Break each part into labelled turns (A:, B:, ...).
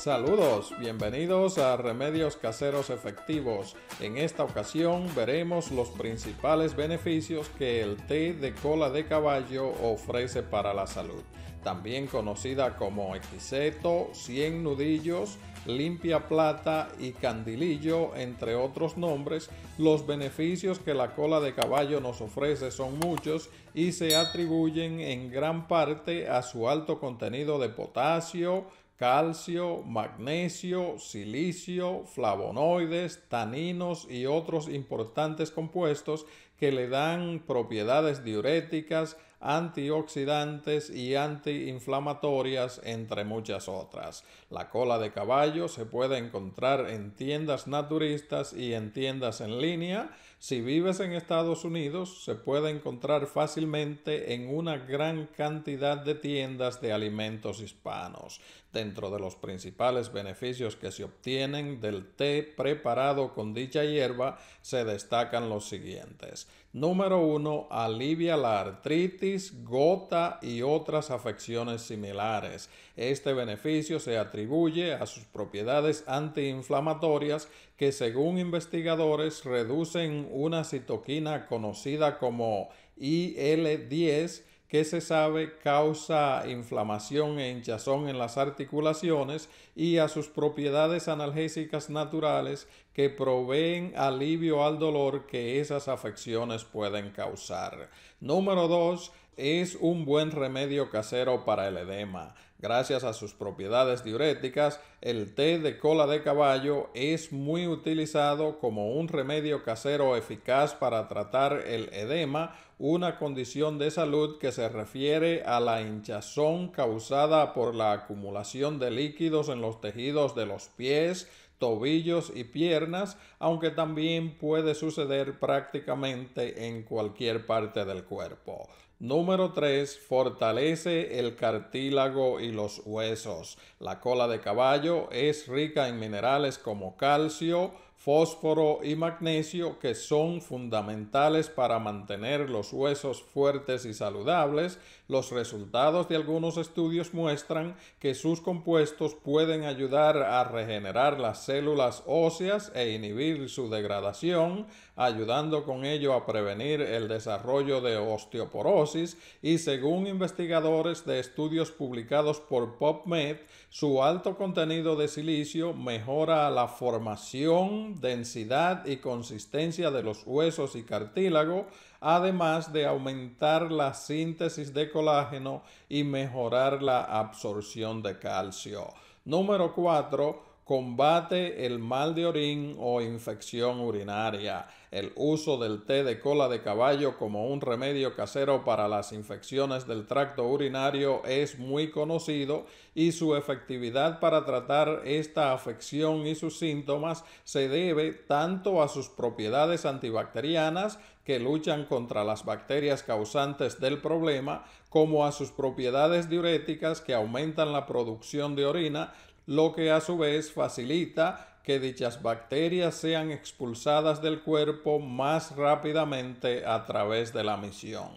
A: Saludos, bienvenidos a Remedios Caseros Efectivos. En esta ocasión veremos los principales beneficios que el té de cola de caballo ofrece para la salud, también conocida como equiseto, 100 nudillos, limpia plata y candilillo, entre otros nombres. Los beneficios que la cola de caballo nos ofrece son muchos y se atribuyen en gran parte a su alto contenido de potasio, calcio, magnesio, silicio, flavonoides, taninos y otros importantes compuestos que le dan propiedades diuréticas, antioxidantes y antiinflamatorias, entre muchas otras. La cola de caballo se puede encontrar en tiendas naturistas y en tiendas en línea si vives en Estados Unidos, se puede encontrar fácilmente en una gran cantidad de tiendas de alimentos hispanos, dentro de los principales beneficios que se obtienen del té preparado con dicha hierba, se destacan los siguientes. Número 1. Alivia la artritis, gota y otras afecciones similares. Este beneficio se atribuye a sus propiedades antiinflamatorias que según investigadores reducen una citoquina conocida como IL-10 que se sabe causa inflamación e hinchazón en las articulaciones y a sus propiedades analgésicas naturales que proveen alivio al dolor que esas afecciones pueden causar. Número 2 es un buen remedio casero para el edema. Gracias a sus propiedades diuréticas, el té de cola de caballo es muy utilizado como un remedio casero eficaz para tratar el edema, una condición de salud que se refiere a la hinchazón causada por la acumulación de líquidos en los tejidos de los pies, tobillos y piernas, aunque también puede suceder prácticamente en cualquier parte del cuerpo. Número 3. Fortalece el cartílago y los huesos. La cola de caballo es rica en minerales como calcio, fósforo y magnesio que son fundamentales para mantener los huesos fuertes y saludables, los resultados de algunos estudios muestran que sus compuestos pueden ayudar a regenerar las células óseas e inhibir su degradación, ayudando con ello a prevenir el desarrollo de osteoporosis y según investigadores de estudios publicados por PubMed, su alto contenido de silicio mejora la formación densidad y consistencia de los huesos y cartílago, además de aumentar la síntesis de colágeno y mejorar la absorción de calcio. Número 4 combate el mal de orín o infección urinaria. El uso del té de cola de caballo como un remedio casero para las infecciones del tracto urinario es muy conocido y su efectividad para tratar esta afección y sus síntomas se debe tanto a sus propiedades antibacterianas que luchan contra las bacterias causantes del problema, como a sus propiedades diuréticas que aumentan la producción de orina, lo que a su vez facilita que dichas bacterias sean expulsadas del cuerpo más rápidamente a través de la misión.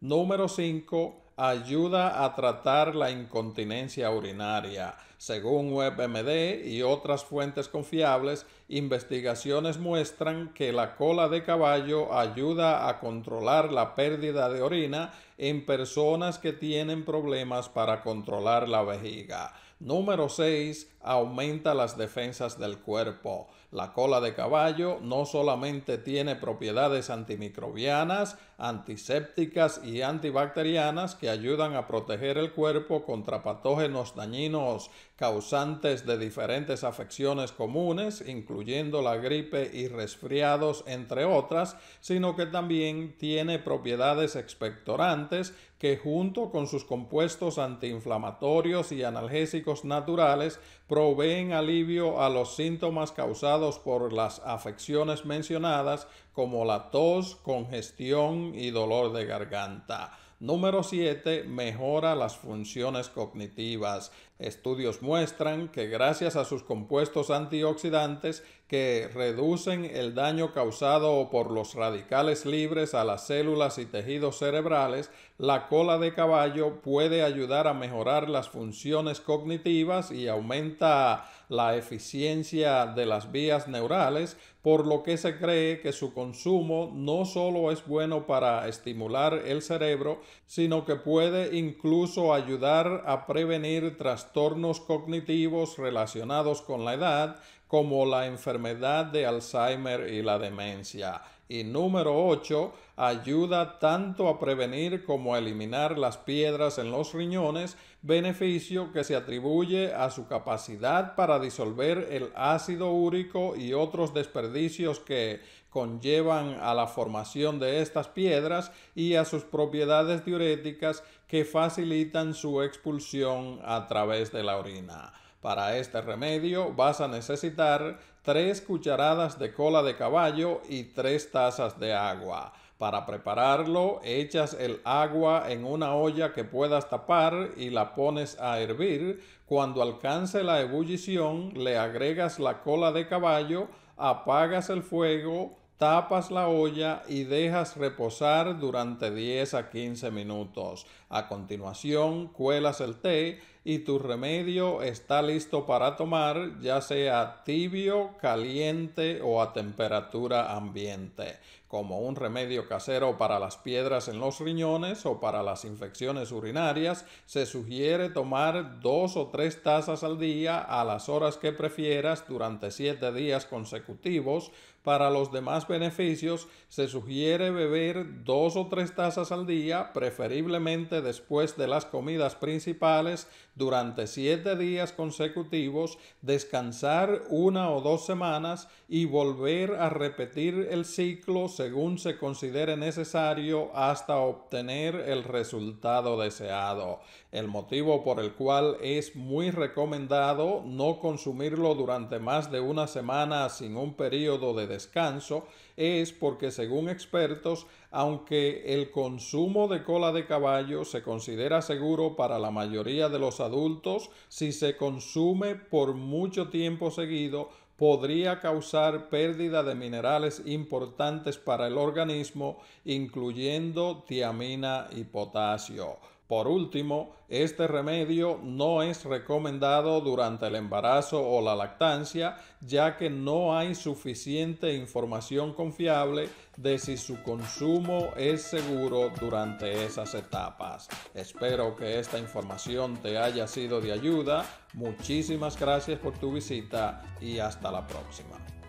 A: Número 5. Ayuda a tratar la incontinencia urinaria. Según WebMD y otras fuentes confiables, investigaciones muestran que la cola de caballo ayuda a controlar la pérdida de orina en personas que tienen problemas para controlar la vejiga. Número 6. Aumenta las defensas del cuerpo. La cola de caballo no solamente tiene propiedades antimicrobianas, antisépticas y antibacterianas que ayudan a proteger el cuerpo contra patógenos dañinos causantes de diferentes afecciones comunes, incluyendo la gripe y resfriados, entre otras, sino que también tiene propiedades expectorantes que junto con sus compuestos antiinflamatorios y analgésicos naturales proveen alivio a los síntomas causados por las afecciones mencionadas como la tos, congestión y dolor de garganta. Número 7. Mejora las funciones cognitivas. Estudios muestran que gracias a sus compuestos antioxidantes que reducen el daño causado por los radicales libres a las células y tejidos cerebrales, la cola de caballo puede ayudar a mejorar las funciones cognitivas y aumenta la eficiencia de las vías neurales, por lo que se cree que su consumo no solo es bueno para estimular el cerebro, sino que puede incluso ayudar a prevenir trastornos cognitivos relacionados con la edad, como la enfermedad de Alzheimer y la demencia. Y número 8, ayuda tanto a prevenir como a eliminar las piedras en los riñones, beneficio que se atribuye a su capacidad para disolver el ácido úrico y otros desperdicios que conllevan a la formación de estas piedras y a sus propiedades diuréticas que facilitan su expulsión a través de la orina. Para este remedio vas a necesitar tres cucharadas de cola de caballo y tres tazas de agua. Para prepararlo, echas el agua en una olla que puedas tapar y la pones a hervir. Cuando alcance la ebullición, le agregas la cola de caballo, apagas el fuego, tapas la olla y dejas reposar durante 10 a 15 minutos. A continuación, cuelas el té y tu remedio está listo para tomar, ya sea tibio, caliente o a temperatura ambiente, como un remedio casero para las piedras en los riñones o para las infecciones urinarias, se sugiere tomar dos o tres tazas al día a las horas que prefieras durante siete días consecutivos para los demás beneficios, se sugiere beber dos o tres tazas al día, preferiblemente después de las comidas principales durante siete días consecutivos, descansar una o dos semanas y volver a repetir el ciclo según se considere necesario hasta obtener el resultado deseado. El motivo por el cual es muy recomendado no consumirlo durante más de una semana sin un periodo de descanso es porque según expertos, aunque el consumo de cola de caballos se considera seguro para la mayoría de los adultos si se consume por mucho tiempo seguido podría causar pérdida de minerales importantes para el organismo, incluyendo tiamina y potasio. Por último, este remedio no es recomendado durante el embarazo o la lactancia, ya que no hay suficiente información confiable de si su consumo es seguro durante esas etapas. Espero que esta información te haya sido de ayuda. Muchísimas gracias por tu visita y hasta la próxima.